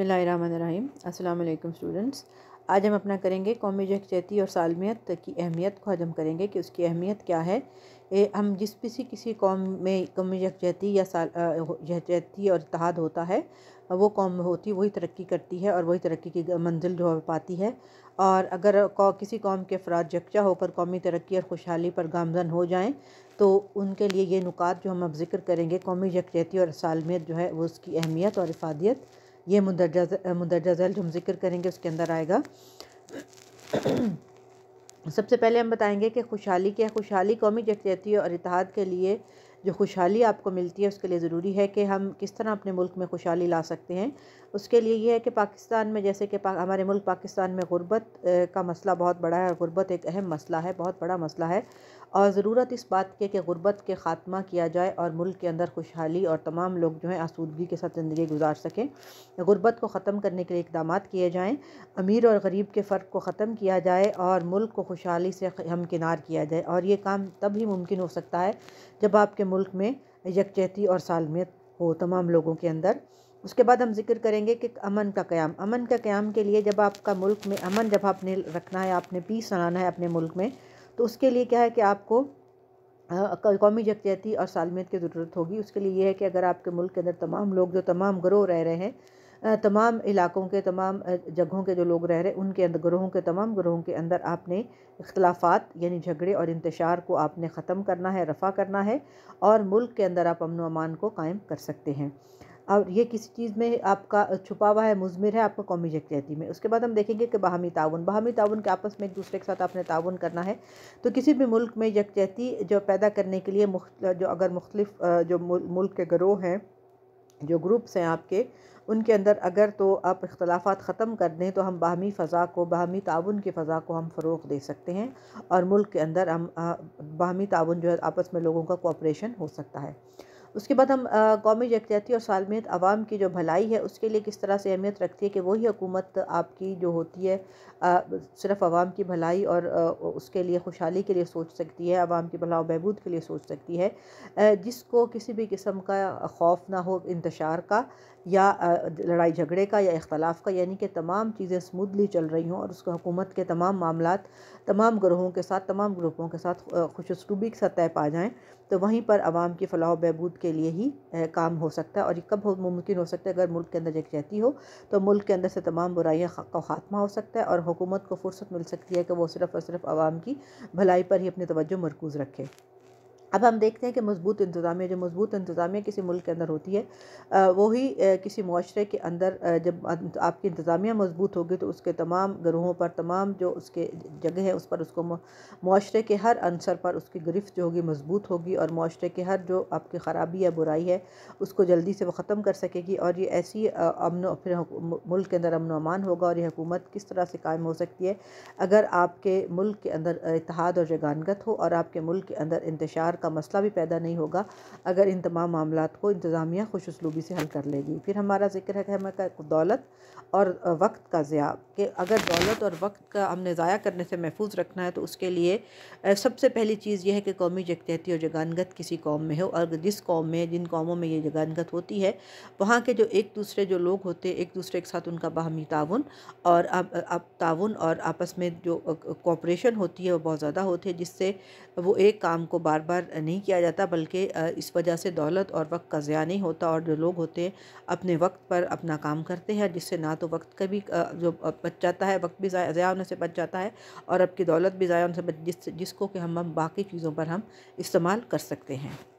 बसमीम अल्लाम स्टूडेंट्स आज हम अपना करेंगे कौमी यकजहती और सालमियत की अहमियत को हजम हम करेंगे कि उसकी अहमियत क्या है ए, हम जिस किसी किसी कौम में कौमी यकजहती या साल यकजहती और इतिहाद होता है वो कौम होती वही तरक्की करती है और वही तरक्की की मंजिल जो पाती है और अगर किसी कौम के अफराद यकजा होकर कौमी तरक्की और खुशहाली पर गामजन हो जाएँ तो उनके लिए ये नुकात जो हम अब जिक्र करेंगे कौमी यकजहती और सालमियत जो है वो उसकी अहमियत और इफादियत ये मुंदरजा मुंदरजा झैल हम जिक्र करेंगे उसके अंदर आएगा सबसे पहले हम बताएंगे कि खुशहाली क्या खुशहाली कौमी यकजहती और इतिहाद के लिए जो खुशहाली आपको मिलती है उसके लिए ज़रूरी है कि हम किस तरह अपने मुल्क में खुशहाली ला सकते हैं उसके लिए ये है कि पाकिस्तान में जैसे कि हमारे मुल्क पाकिस्तान में गुर्बत का मसला बहुत बड़ा है गुर्बत एक अहम मसला है बहुत बड़ा मसला है और ज़रूरत इस बात की कि गुर्बत के ख़ात्मा किया जाए और मुल्क के अंदर खुशहाली और तमाम लोग जो हैं आसूदगी के साथ ज़िंदगी गुजार सकें गुर्बत को ख़त्म करने के लिए इकदाम किए जाएँ अमीर और गरीब के फ़र्क को ख़त्म किया जाए और मुल्क को खुशहाली से हमकिनार किया जाए और ये काम तब ही मुमकिन हो सकता है जब आपके मुल्क में यकजहती और सालमियत हो तमाम लोगों के अंदर उसके बाद हम जिक्र करेंगे कि अमन का क़्याम अमन का क़्याम के लिए जब आपका मुल्क में अमन जब आपने रखना है आपने पीस बनाना है अपने मुल्क में तो उसके लिए क्या है कि आपको कौमी यकजहती और सालमियत की ज़रूरत होगी उसके लिए यह है कि अगर आपके मुल्क के अंदर तमाम लोग जो तमाम ग्रोह रह रहे हैं तमाम इलाक़ों के तमाम जगहों के जो लोग रह रहे उनके अंदर ग्रहों के तमाम ग्रहों के अंदर आपने इख्तलाफात यानी झगड़े और इंतशार को आपने ख़त्म करना है रफ़ा करना है और मुल्क के अंदर आप अमन अमान को कायम कर सकते हैं और ये किसी चीज़ में आपका छुपा हुआ है मुजमिर है आपका कौमी यकजहती में उसके बाद हम देखेंगे कि बाहमी ताउन बाहमी ताउन के आपस में एक दूसरे के साथ आपने ताउन करना है तो किसी भी मुल्क में यकजहती जो पैदा करने के लिए जो अगर मुख्तलिफ जो मुल्क के ग्रोह हैं जो ग्रुप्स हैं आपके उनके अंदर अगर तो आप इख्तलाफा ख़त्म कर दें तो हम बाहमी फ़ज़ा को बाहमी ताउन की फ़ज़ा को हम फ़रोग दे सकते हैं और मुल्क के अंदर हम बाहमी ताउन जो है आपस में लोगों का कोऑपरेशन हो सकता है उसके बाद हम कौमी यकजहती और सालमियत आवाम की जो भलाई है उसके लिए किस तरह से अहमियत रखती है कि वही हुकूमत आपकी जो होती है सिर्फ़ आवाम की भलाई और उसके लिए खुशहाली के लिए सोच सकती है आवाम की भला बहबूद के लिए सोच सकती है जिसको किसी भी किस्म का खौफ ना हो इंतशार का या लड़ाई झगड़े का या इख्तलाफ का यानी कि तमाम चीज़ें स्मूदली चल रही हों और उसको हुकूमत के तमाम मामला तमाम ग्रोहों के साथ तमाम ग्रुपों के साथ खुशरूबी के साथ तय पा जाएँ तो वहीं पर आवाम की फलाह बहबूद के लिए ही काम हो सकता है और ये कब हो मुमकिन हो सकता है अगर मुल्क के अंदर यकजहती हो तो मुल्क के अंदर से तमाम बुराइयाँ का खात्मा हो सकता है और हुकूमत को फुर्सत मिल सकती है कि वो सिर्फ़ और सिर्फ आवाम की भलाई पर ही अपनी तवज्जो मरकूज़ रखे अब हम देखते हैं कि मजबूत इंतज़ामिया जो मजबूत इंतज़ामिया किसी मुल्क के अंदर होती है वही किसी माशरे के अंदर जब अं, आपकी इंतज़ामिया मजबूत होगी तो उसके तमाम ग्रोहों पर तमाम जो उसके जगह है उस पर उसको माशरे के हर अंसर पर उसकी गिरफ्त जो होगी मजबूत होगी और माशरे के हर जो आपकी ख़राबी या बुराई है उसको जल्दी से वह ख़त्म कर सकेगी और ये ऐसी अमन फिर मुल्क के अंदर अमन अमान होगा और ये हुकूमत किस तरह से कायम हो सकती है अगर आपके मुल्क के अंदर इतिहाद और जगानगत हो और आपके मुल्क के अंदर इंतशार का मसला भी पैदा नहीं होगा अगर इन तमाम मामला को इंतज़ामिया खुश उसलूबी से हल कर लेगी फिर हमारा जिक्र है कि हमें दौलत और वक्त का ज़्या कि अगर दौलत और वक्त का हमने ज़ाया करने से महफूज रखना है तो उसके लिए सबसे पहली चीज़ यह है कि कौमी जगतहती और जगानगत किसी कौम में हो और जिस कौम में जिन कौमों में ये जगानगत होती है वहाँ के जो एक दूसरे जो लोग होते एक दूसरे के साथ उनका बाहमी ताउन और अब अब ताउन और आपस में जो कॉपरेशन होती है वो बहुत ज़्यादा होती है जिससे वो एक काम को बार बार नहीं किया जाता बल्कि इस वजह से दौलत और वक्त का ज़्या नहीं होता और जो लोग होते हैं अपने वक्त पर अपना काम करते हैं जिससे ना तो वक्त का भी जो बच जाता है वक्त भी ज़ाया होने से बच जाता है और अब की दौलत भी ज़ाया होने से बच जिस जिसको कि हम हम बाकी चीज़ों पर हम इस्तेमाल कर सकते हैं